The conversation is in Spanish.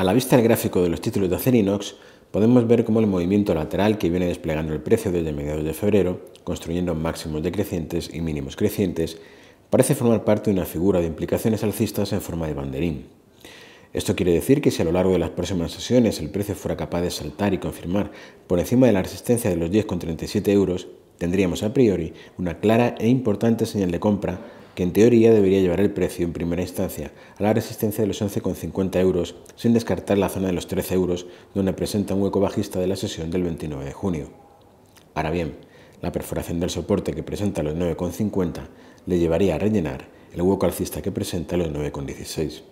A la vista del gráfico de los títulos de Acerinox, podemos ver cómo el movimiento lateral que viene desplegando el precio desde mediados de febrero, construyendo máximos decrecientes y mínimos crecientes, parece formar parte de una figura de implicaciones alcistas en forma de banderín. Esto quiere decir que si a lo largo de las próximas sesiones el precio fuera capaz de saltar y confirmar por encima de la resistencia de los 10,37 euros, tendríamos a priori una clara e importante señal de compra en teoría debería llevar el precio en primera instancia a la resistencia de los 11,50 euros, sin descartar la zona de los 13 euros, donde presenta un hueco bajista de la sesión del 29 de junio. Ahora bien, la perforación del soporte que presenta los 9,50 le llevaría a rellenar el hueco alcista que presenta los 9,16.